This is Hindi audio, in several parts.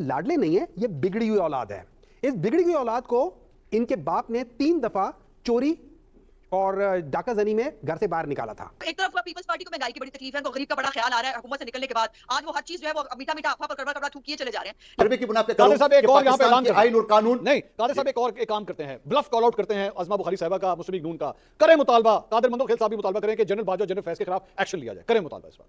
लाडले नहीं है ये बिगड़ी हुई औलाद है इस बिगड़ी हुई औलाद को इनके बाप ने तीन दफा चोरी और डाका जनी में घर से बाहर निकाला था एक तरफ का पीपल्स पार्टी को महंगाई की बड़ी तकलीफ है गरीब का बड़ा ख्याल आ रहा है हुकूमत से निकलने के बाद आज वो हर चीज जो है वो मीठा मीठा अफवाह पर कड़वा कड़वा थूकिए चले जा रहे हैं अरबी की बुनियाद पे कादर साहब एक और यहां पे ऐलान आईन और कानून नहीं कादर साहब एक और एक काम करते हैं ब्लफ कॉल आउट करते हैं अजमा बुखारी साहबा का मुस्लिम नून का करें मुतालबा कादर मंदो खेल साहब भी मुतालबा करें कि जनरल बाजवा जनरल फैज के खिलाफ एक्शन लिया जाए करें मुतालबा इस बात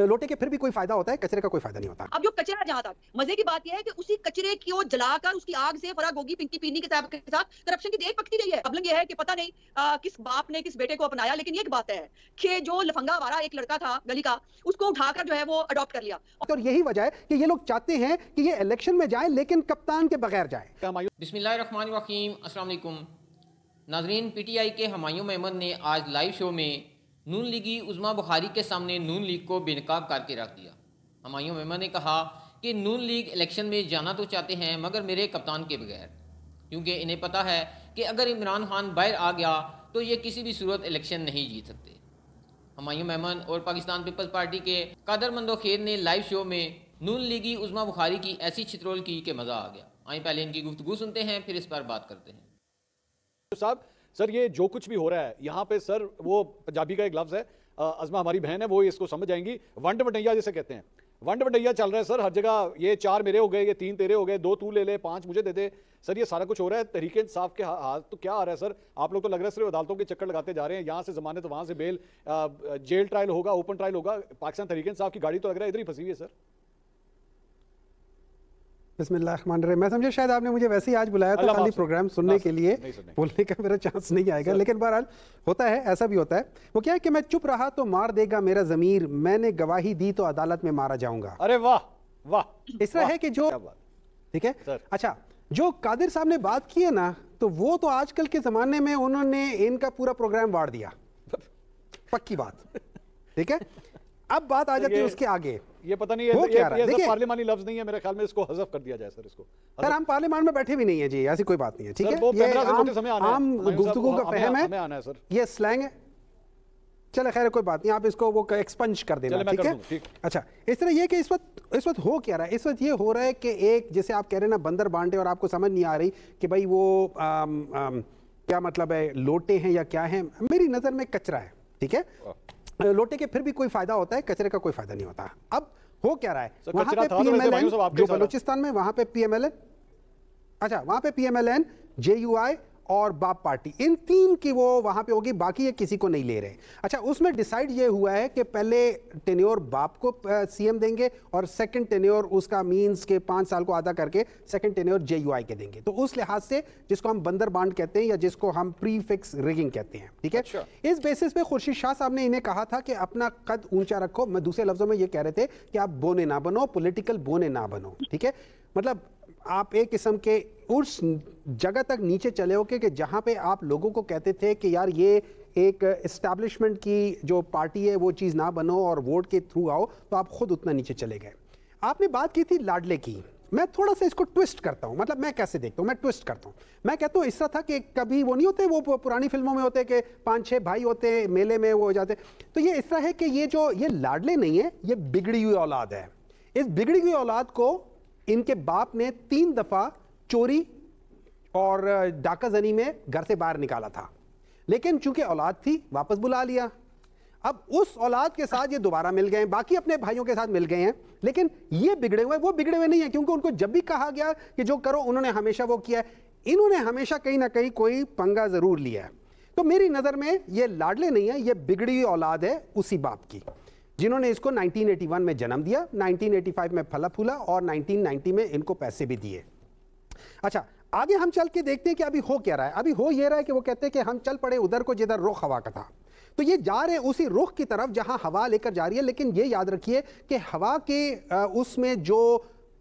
लोटे के फिर भी कोई फायदा होता है कचरे का कोई फायदा नहीं होता अब जो कचरा जहां तक मजे की बात यह है कि उसी कचरे की को जलाकर उसकी आग से फरा गोगी पिंकी पीनी के साथ करप्शन की देख पकती रही है अब लग यह है कि पता नहीं आ, किस बाप ने किस बेटे को अपनाया लेकिन एक बात है कि जो लफंगा वाला एक लड़का था गली का उसको उठाकर जो है वो अडॉप्ट कर लिया और तो यही वजह है कि ये लोग चाहते हैं कि ये इलेक्शन में जाए लेकिन कप्तान के बगैर जाए बिस्मिल्लाम नाजरीन पीटीआई के हमायूं अहमद ने आज लाइव शो में नून लीगी उजमा बुखारी के सामने नून लीग को बेनकाब करके रख दिया हमायूं मेमा ने कहा कि नून लीग इलेक्शन में जाना तो चाहते हैं मगर मेरे कप्तान के बगैर क्योंकि इन्हें पता है कि अगर इमरान खान बाहर आ गया तो ये किसी भी सूरत इलेक्शन नहीं जीत सकते हमायूं मेमन और पाकिस्तान पीपल्स पार्टी के कादर मंदोखेर ने लाइव शो में नून लीगी उजमा बुखारी की ऐसी छित्रोल की कि मज़ा आ गया आई पहले इनकी गुफ्तु सुनते हैं फिर इस पर बात करते हैं साहब सर ये जो कुछ भी हो रहा है यहाँ पे सर वो पंजाबी का एक लफ्ज़ है अजमा हमारी बहन है वो इसको समझ जाएंगी वंड वटैया जिसे कहते हैं वंड वटैया चल रहा है सर हर जगह ये चार मेरे हो गए ये तीन तेरे हो गए दो तू ले ले पाँच मुझे दे दे सर ये सारा कुछ हो रहा है तरीके साफ़ के हाथ तो क्या आ रहा है सर आप लोग तो लग रहा है सिर्फ अदालतों के चक्कर लगाते जा रहे हैं यहाँ से जमानत तो वहाँ से बेल जेल ट्रायल होगा ओपन ट्रायल होगा पाकिस्तान तरीके इंसाफ की गाड़ी तो लग रहा है इधर ही फंसी हुई है सर बिस्मिल्लाहमानिर्रहीम मैं समझा शायद आपने मुझे वैसे ही आज बुलाया था खाली प्रोग्राम सुनने के लिए सुनने। बोलने का मेरा चांस नहीं आएगा लेकिन बहरहाल होता है ऐसा भी होता है वो क्या है कि मैं चुप रहा तो मार देगा मेरा ज़मीर मैंने गवाही दी तो अदालत में मारा जाऊंगा अरे वाह वाह इस तरह है कि जो ठीक है अच्छा जो कादिर साहब ने बात की है ना तो वो तो आजकल के ज़माने में उन्होंने इनका पूरा प्रोग्राम वाड़ दिया पक्की बात ठीक है अब बात आ जाती है उसके आगे ये पता नहीं तो है ये, ये, तो ये पार्लियामानी लफ्ज नहीं है मेरे ख्याल में इसको हजफ कर दिया जाए सर इसको सर हम पार्लियामान में बैठे भी नहीं है जी ऐसी कोई बात नहीं है ठीक है ये आम गुफ्तगु का फहम है सर ये स्लैंग है चले खैर कोई बात नहीं आप इसको वो एक्सपंज कर देना ठीक है अच्छा इस तरह ये कि इस वक्त इस वक्त हो क्या रहा है इस वक्त ये हो रहा है कि एक जैसे आप कह रहे हैं ना बंदर बांटे और आपको समझ नहीं आ रही कि भाई वो आम, आम, क्या मतलब है लोटे हैं या क्या है मेरी नज़र में कचरा है ठीक है हाँ। लोटे के फिर भी कोई फायदा होता है कचरे का कोई फायदा नहीं होता अब हो क्या रहा है वहां पे पीएमएलएन तो जो बलूचिस्तान में वहां पे पीएमएलएन अच्छा वहां पे पीएमएलएन जेयूआई और बाप पार्टी इन तीन की वो वहाँ पे होगी बाकी ये किसी को नहीं ले रहे अच्छा उसमें डिसाइड ये हुआ है कि पहले टेन्योर बाप को सीएम देंगे और सेकंड टेन्योर उसका मींस के पाँच साल को आधा करके सेकंड टेन्योर जे के देंगे तो उस लिहाज से जिसको हम बंदर बांड कहते हैं या जिसको हम प्री फिक्स रिगिंग कहते हैं ठीक है अच्छा। इस बेसिस पे खुर्शीद शाह साहब ने इन्हें कहा था कि अपना कद ऊंचा रखो मैं दूसरे लफ्जों में ये कह रहे थे कि आप बोने ना बनो पोलिटिकल बोने ना बनो ठीक है मतलब आप एक किस्म के उस जगह तक नीचे चले हो कि जहाँ पे आप लोगों को कहते थे कि यार ये एक इस्टेब्लिशमेंट की जो पार्टी है वो चीज़ ना बनो और वोट के थ्रू आओ तो आप खुद उतना नीचे चले गए आपने बात की थी लाडले की मैं थोड़ा सा इसको ट्विस्ट करता हूँ मतलब मैं कैसे देखता हूँ मैं ट्विस्ट करता हूँ मैं कहता हूँ इस तरह था कि कभी वो नहीं होते वो पुरानी फिल्मों में होते कि पाँच छः भाई होते मेले में वो हो जाते तो ये इस तरह है कि ये जो ये लाडले नहीं है ये बिगड़ी हुई औलाद है इस बिगड़ी हुई औलाद को इनके बाप ने तीन दफ़ा चोरी और डाका जनी में घर से बाहर निकाला था लेकिन चूंकि औलाद थी वापस बुला लिया अब उस औलाद के साथ ये दोबारा मिल गए हैं बाकी अपने भाइयों के साथ मिल गए हैं लेकिन ये बिगड़े हुए वो बिगड़े हुए नहीं है क्योंकि उनको जब भी कहा गया कि जो करो उन्होंने हमेशा वो किया है इन्होंने हमेशा कहीं ना कहीं कोई पंगा ज़रूर लिया है तो मेरी नज़र में ये लाडले नहीं है ये बिगड़ी हुई औलाद है उसी बाप की जिन्होंने इसको 1981 में जन्म दिया 1985 में फला फूला और 1990 में इनको पैसे भी दिए अच्छा आगे हम चल के देखते हैं कि अभी हो क्या रहा है अभी हो ये रहा है कि वो कहते हैं कि हम चल पड़े उधर को जिधर रुख हवा का था तो ये जा रहे उसी रुख की तरफ जहां हवा लेकर जा रही है लेकिन ये याद रखिए कि हवा के उसमें जो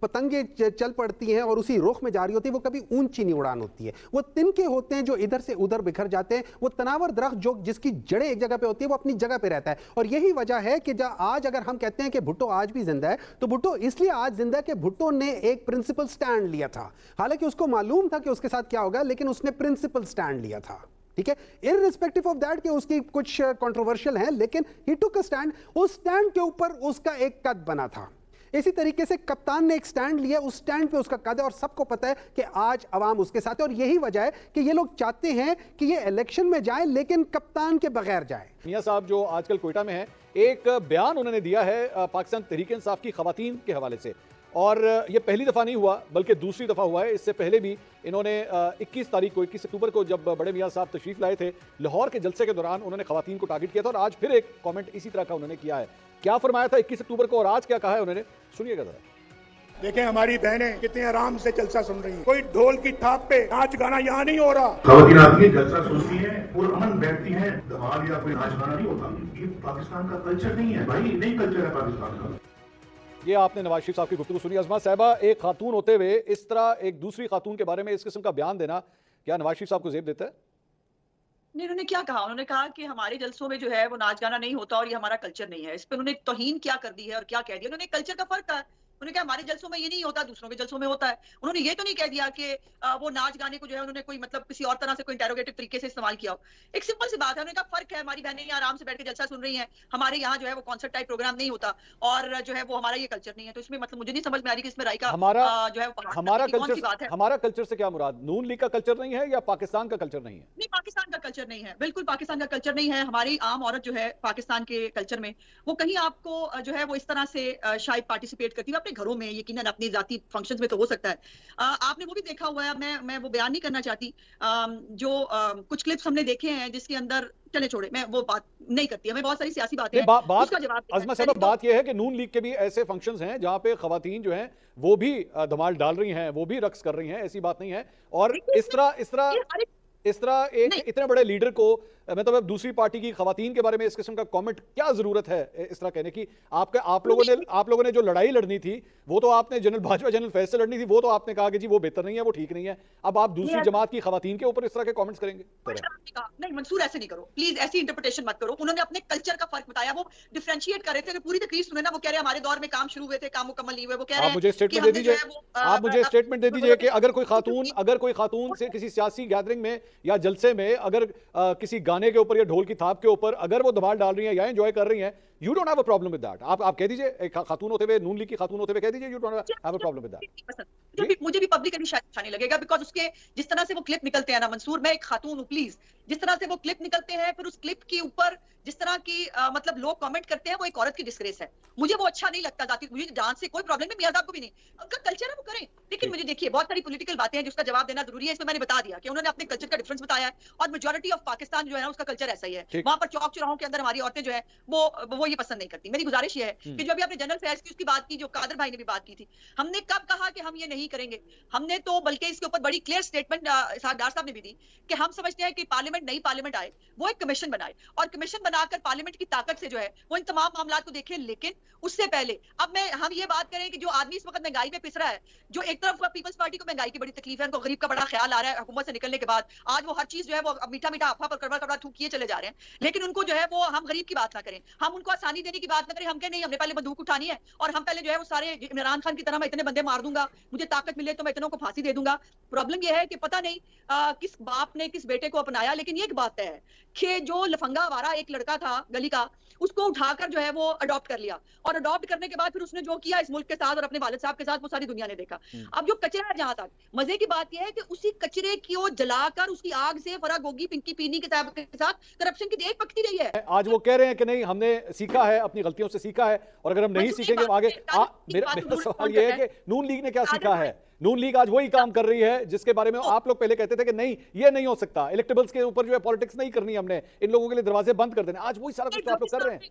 पतंगे चल पड़ती हैं और उसी रुख में जा रही होती है वो कभी ऊंची नहीं उड़ान होती है वो तिनके होते हैं जो इधर से उधर बिखर जाते हैं वो तनावर दरख्त जो जिसकी जड़ें एक जगह पे होती है वो अपनी जगह पे रहता है और यही वजह है कि जब आज अगर हम कहते हैं कि भुट्टो आज भी जिंदा है तो भुट्टो इसलिए आज जिंदा है कि भुट्टो ने एक प्रिंसिपल स्टैंड लिया था हालांकि उसको मालूम था कि उसके साथ क्या होगा लेकिन उसने प्रिंसिपल स्टैंड लिया था ठीक है इन रिस्पेक्टिव ऑफ दैट कि उसकी कुछ कंट्रोवर्शियल है लेकिन ही टुक स्टैंड उस स्टैंड के ऊपर उसका एक कद बना था इसी तरीके से कप्तान ने एक स्टैंड लिया उस स्टैंड पे उसका कद है और सबको पता है कि आज आवाम उसके साथ है और यही वजह है कि ये लोग चाहते हैं कि ये इलेक्शन में जाए लेकिन कप्तान के बगैर जाए मियाँ साहब जो आजकल कोयटा में है एक बयान उन्होंने दिया है पाकिस्तान तरीके इंसाफ की खातन के हवाले से और ये पहली दफ़ा नहीं हुआ बल्कि दूसरी दफ़ा हुआ है इससे पहले भी इन्होंने 21 तारीख को 21 अक्टूबर को जब बड़े मियाँ साहब तशरीफ लाए थे लाहौर के जलसे के दौरान उन्होंने खातन को टारगेट किया था और आज फिर एक कॉमेंट इसी तरह का उन्होंने किया है क्या फरमाया था इक्कीस अक्टूबर को और आज क्या कहा है उन्होंने सुनिएगा जरा देखें हमारी बहनें कितने आराम से जलसा सुन रही हैं कोई ढोल की थाप पे नाच गाना यहाँ नहीं हो रहा खातन है जलसा सुनती है और अमन बैठती है दबाव या कोई नाच गाना नहीं होता ये पाकिस्तान का कल्चर नहीं है भाई नहीं कल्चर है पाकिस्तान का ये आपने नवाज शरीफ साहब की गुफ्तु सुनी अजमा साहबा एक खातून होते हुए इस तरह एक दूसरी खातून के बारे में इस किस्म का बयान देना क्या नवाज शरीफ साहब को जेब देता है नहीं उन्होंने क्या कहा उन्होंने कहा कि हमारे जलसों में जो है वो नाच गाना नहीं होता और ये हमारा कल्चर नहीं है इस पर उन्होंने तोहीन क्या कर दी है और क्या कह दिया उन्होंने कल्चर का फर्क कहा उन्होंने कहा हमारे जलसों में ये नहीं होता दूसरों के जलसों में होता है उन्होंने ये तो नहीं कह दिया कि वो नाच गाने को जो है उन्होंने कोई मतलब किसी और तरह से कोई इंटेरोगेटिव तरीके से इस्तेमाल किया हो एक सिंपल सी बात है उन्होंने कहा फर्क है हमारी बहनें यहाँ आराम से बैठ के जलसा सुन रही है हमारे यहाँ जो है वो कॉन्सर्ट टाइप प्रोग्राम नहीं होता और जो है वो हमारा ये कल्चर नहीं है तो इसमें मतलब मुझे नहीं समझ में आ रही कि इसमें राय का जो है हमारा कल्चर हमारा कल्चर से क्या मुराद नून लीग का कल्चर नहीं है या पाकिस्तान का कल्चर नहीं है नहीं पाकिस्तान का कल्चर नहीं है बिल्कुल पाकिस्तान का कल्चर नहीं है हमारी आम औरत जो है पाकिस्तान के कल्चर में वो कहीं आपको जो है वो इस तरह से शायद पार्टिसिपेट करती है अपने घरों में यकीन अपनी जाती फंक्शन में तो हो सकता है आपने वो भी देखा हुआ है मैं मैं वो बयान नहीं करना चाहती जो कुछ क्लिप्स हमने देखे हैं जिसके अंदर चले छोड़े मैं वो बात नहीं करती हमें बहुत सारी सियासी बातें बात, उसका जवाब अजमा बात तो यह है कि नून लीग के भी ऐसे फंक्शन है जहाँ पे खातन जो है वो भी धमाल डाल रही हैं वो भी रक्स कर रही हैं ऐसी बात नहीं है और इस तरह इस तरह इस तरह एक इतने बड़े लीडर को मैं मतलब तो दूसरी पार्टी की खातन के बारे में इस किस्म का कमेंट क्या जरूरत है इस तरह कहने की आपके आप लोगों ने आप लोगों ने जो लड़ाई लड़नी थी वो तो आपने जनरल भाजपा जनरल फैसले लड़नी थी वो तो आपने कहा कि जी वो बेहतर नहीं है वो ठीक नहीं है अब आप दूसरी जमात की खातन के ऊपर इस तरह के कॉमेंट्स करेंगे नहीं मंसूर ऐसे नहीं करो प्लीज ऐसी इंटरप्रिटेशन मत करो उन्होंने अपने कल्चर का फर्क बताया वो डिफ्रेंशिएट कर रहे थे पूरी तकलीफ सुने ना वो कह रहे हमारे दौर में काम शुरू हुए थे काम मुकम्मल नहीं हुए वो कह रहे हैं मुझे स्टेटमेंट दे दीजिए आप मुझे स्टेटमेंट दे दीजिए कि अगर कोई खातून अगर कोई खातून से किसी सियासी गैदरिंग में या जलसे में अगर आ, किसी गाने के ऊपर या ढोल की थाप के ऊपर अगर वो धमाल डाल रही हैं या एंजॉय कर रही हैं you don't have a problem with that आप आप कह दीजिए खातून होते हुए नून लीग की खातून होते हुए कह दीजिए you don't have a problem with that मुझे भी अभी शायद अच्छा नहीं लगेगा बिकॉज उसके जिस तरह से वो क्लिप निकलते हैं ना मंसूर मैं एक खातून हूँ प्लीज जिस तरह से वो क्लिप निकलते हैं फिर उस क्लिप के ऊपर जिस तरह की आ, मतलब लोग कमेंट करते हैं वो एक औरत की डिस्क्रेस है मुझे वो अच्छा नहीं लगता जाती मुझे डांस से कोई प्रॉब्लम नहीं को भी नहीं उनका कल्चर है वो करें लेकिन मुझे देखिए बहुत सारी पोलिटिकल बातें हैं जिसका जवाब देना जरूरी है इसमें मैंने बता दिया कि उन्होंने अपने कल्चर का डिफरेंस बताया है और मेजोरिटी ऑफ पाकिस्तान जो है ना उसका कल्चर ऐसा ही है वहां पर चौक चौराहों के अंदर हमारी औरतें जो है वो वो ये पसंद नहीं करती मेरी गुजारिश ये है हम्म। कि जो अभी आपने जनरल फेयर की उसकी बात की जो कादर भाई ने भी बात की थी हमने कब कहा कि हम ये नहीं करेंगे हमने तो बल्कि इसके ऊपर बड़ी क्लियर स्टेटमेंट साहब साहब ने भी दी कि हम समझते हैं कि पार्लियामेंट पार्लियामेंट नई पार्लियामेंट आए वो एक कमीशन बनाए और कमीशन बनाकर पार्लियामेंट की ताकत से जो है वो इन तमाम मामला को देखे लेकिन उससे पहले अब मैं हम ये बात करें कि जो आदमी इस वक्त महंगाई में पिस रहा है जो एक तरफ पीपल्स पार्टी को महंगाई की बड़ी तकलीफ है उनको गरीब का बड़ा ख्याल आ रहा है हुकूमत से निकलने के बाद आज वो हर चीज जो है वो मीठा मीठा अफवाह पर कड़वा कड़वा थूक किए चले जा रहे हैं लेकिन उनको जो है वो हम गरीब की बात ना करें हम उनको आसानी देने की बात ना करें हम कहें नहीं हमने पहले बंदूक उठानी है और हम पहले जो है वो सारे इमरान खान की तरह मैं इतने बंदे मार दूंगा मुझे ताकत मिले तो मैं इतनों को फांसी दे दूंगा प्रॉब्लम यह है कि पता नहीं किस बाप ने किस बेटे को अपनाया लेकिन एक बात है कि जो लफंगा वारा एक लड़का था गली का उसको उठाकर जो है वो अडॉप्ट कर लिया और अडॉप्ट करने के बाद फिर उसने जो किया इस मुल्क के साथ और अपने वालद साहब के साथ वो सारी दुनिया ने देखा हम्म। अब जो कचरा है जहां तक मजे की बात यह है कि उसी कचरे की वो जलाकर उसकी आग से फरा गोगी पिंकी पीनी के साथ करप्शन की देख पकती रही है आज वो कह रहे हैं कि नहीं हमने सीखा है अपनी गलतियों से सीखा है और अगर हम नहीं सीखेंगे आगे सवाल यह है कि नून लीग ने क्या सीखा है नून लीग आज वही काम तो कर रही है जिसके बारे में तो आप लोग पहले कहते थे कि नहीं ये नहीं हो सकता इलेक्टेबल्स के ऊपर जो है पॉलिटिक्स नहीं करनी हमने इन लोगों के लिए दरवाजे बंद कर देने आज वही सारा कुछ तो आप लोग कर रहे हैं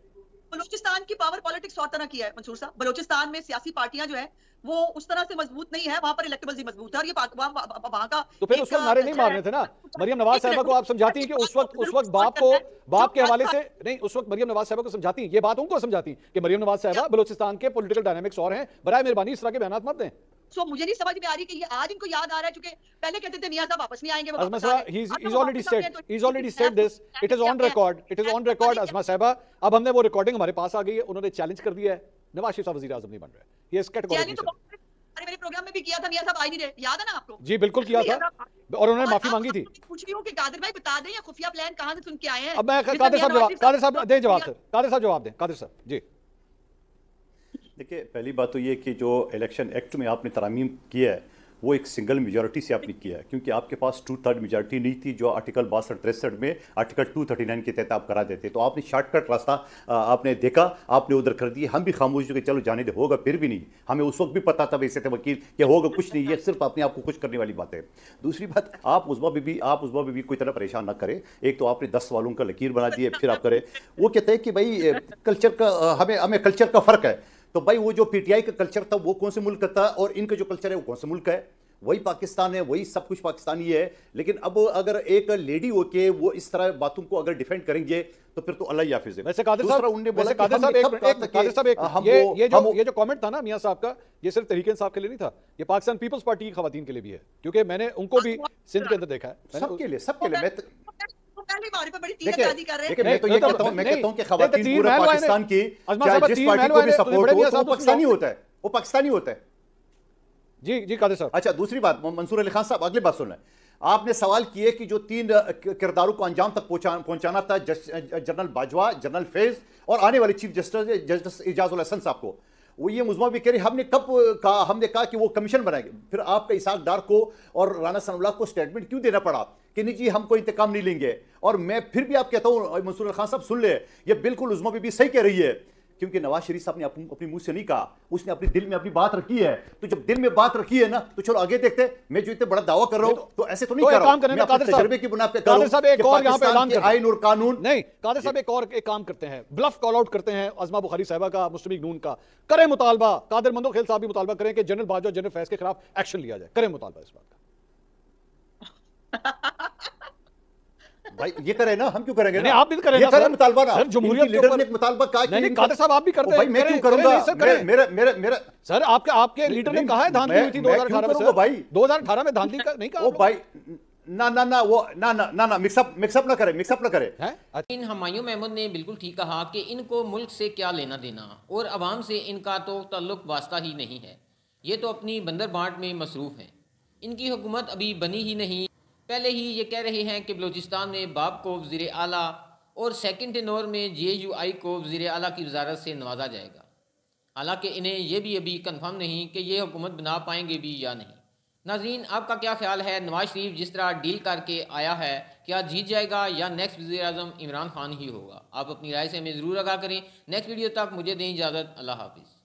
बलोचिस्तान की पावर पॉलिटिक्स और तरह की है मंसूर साहब बलोचिस्तान में सियासी पार्टियां जो है वो उस तरह से मजबूत नहीं है वहां पर इलेक्टेबल ही मजबूत है और ये वहां का तो फिर उस नारे नहीं अच्छा मारने थे ना मरियम नवाज साहबा को आप समझाती हैं कि उस वक्त उस वक्त बाप को बाप के हवाले से नहीं उस वक्त मरियम नवाज साहबा को समझाती ये बात उनको समझाती कि मरियम नवाज साहबा अच्छा। बलोचिस्तान के पोलिटिकल डायनेमिक्स और हैं बरए मेहरबानी इस तरह के बयान मत दें सो मुझे नहीं समझ में आ रही कि ये आज इनको याद आ रहा है क्योंकि पहले कहते थे निया वापस नहीं आएंगे अजमा साहब he is already said he is already said this it is on record it is on record Azma साहब अब हमने वो रिकॉर्डिंग हमारे पास आ गई है उन्होंने चैलेंज कर दिया है नवाज शरीफ साहब वजीराजम नहीं बन रहे ये इस कैटेगरी में अरे मेरे प्रोग्राम में भी किया था नियाज साहब आई नहीं रहे याद है ना आपको जी बिल्कुल किया था और उन्होंने माफी मांगी थी पूछ रही हूं कि कादिर भाई बता दें या खुफिया प्लान कहां से सुन के आए हैं अब मैं कादिर साहब जवाब कादिर साहब दें जवाब कादिर साहब जवाब दें कादिर साहब जी देखिए पहली बात तो ये कि जो इलेक्शन एक्ट में आपने तरामीम किया है वो एक सिंगल मेजोरिटी से आपने किया है क्योंकि आपके पास टू थर्ड मेजोरिटी नहीं थी जो आर्टिकल बासठ तिरसठ में आर्टिकल टू थर्टी नाइन के तहत आप करा देते तो आपने शॉर्टकट रास्ता आपने देखा आपने उधर कर दिया हम भी खामोश कि चलो जाने दे होगा फिर भी नहीं हमें उस वक्त भी पता था वैसे थे वकील कि होगा कुछ नहीं ये सिर्फ अपने आप को खुश करने वाली बात है दूसरी बात आप उस भी, भी आप उस भी, भी कोई तरह परेशान ना करें एक तो आपने दस वालों का लकीर बना दिए फिर आप करें वो कहते हैं कि भाई कल्चर का हमें हमें कल्चर का फ़र्क है तो भाई वो जो पीटीआई का कल्चर था वो कौन से मुल्क का था और इनका जो कल्चर है वो कौन से मुल्क है वही पाकिस्तान है वही सब कुछ पाकिस्तानी है लेकिन अब अगर एक लेडी होके वो इस तरह बातों को अगर डिफेंड करेंगे तो फिर तो अल्लाह हाफिज है वैसे कादिर साहब उन्होंने बोला कादिर साहब एक एक कादिर साहब एक हाँ, ये ये जो ये जो कमेंट था ना मियां साहब का ये सिर्फ तरीके साहब के लिए नहीं था ये पाकिस्तान पीपल्स पार्टी की खवातीन के लिए भी है क्योंकि मैंने उनको भी हाँ, तो सिंध के हाँ। अंदर देखा है सबके लिए सबके लिए मैं तो- जी जी अच्छा दूसरी बात मंसूर अली खान साहब अगली बात सुन रहे आपने सवाल किए कि जो तीन किरदारों को अंजाम तक पहुंचा पहुंचाना था जनरल बाजवा जनरल फेज और आने वाले चीफ जस्टिस जस्टिस एजाज साहब को वो ये मुजमा भी कह रही हमने कब कहा हमने कहा कि वो कमीशन बनाएंगे फिर आपका इसाक डार को और राना सनउल्ला को स्टेटमेंट क्यों देना पड़ा कि नहीं जी हम कोई इंतकाम नहीं लेंगे और मैं फिर भी आप कहता हूँ मंसूर खान साहब सुन ले ये बिल्कुल उजमा भी सही कह रही है क्योंकि नवाज शरीफ साहब ने अपने मुंह से नहीं कहा उसने अपने दिल में अपनी बात रखी है तो जब दिल में बात रखी है ना तो चलो आगे देखते मैं जो इतना बड़ा दावा कर रहा हूँ तो ऐसे तो नहीं तो आईन और कानून नहीं कादर साहब एक और एक काम करते हैं ब्लफ कॉल आउट करते हैं अजमा बुखारी साहबा का मुस्लिम नून का करें मुतालबा कादर मंदो खेल साहब भी मुतालबा करें कि जनरल बाजवा जनरल फैज के खिलाफ एक्शन लिया जाए करें मुतालबा इस बात का भाई ये करें तो ना हम क्यों करेंगे आप भी तो करें मुतालबा ना जमहूरियत लीडर ने मुतालबा कहा नहीं कादर साहब आप भी करते हैं मैं क्यों करूंगा मेरा मेरा मेरा सर आपके आपके लीडर ने कहा है धांधली हुई थी 2018 में सर भाई 2018 में धांधली का नहीं कहा ओ भाई ना ना ना वो ना ना ना ना मिक्सअप मिक्सअप ना करें मिक्सअप ना इन हमायूं महमूद ने बिल्कुल ठीक कहा कि इनको मुल्क से क्या लेना देना और आवाम से इनका तो ताल्लुक वास्ता ही नहीं है ये तो अपनी बंदर बांट में मसरूफ़ हैं इनकी हुकूमत अभी बनी ही नहीं पहले ही ये कह रहे हैं कि बलूचिस्तान में बाप को वजीर अला और सेकेंड टेनोर में जे यू आई को वजीर अला की वजारत से नवाजा जाएगा हालांकि इन्हें यह भी अभी कन्फर्म नहीं कि ये हुकूमत बना पाएंगे भी या नहीं नाजीन आपका क्या ख्याल है नवाज शरीफ जिस तरह डील करके आया है क्या जीत जाएगा या नेक्स्ट वजी अजम इमरान खान ही होगा आप अपनी राय से हमें ज़रूर आगा करें नेक्स्ट वीडियो तक मुझे दें इजाज़त अल्लाह हाफिज़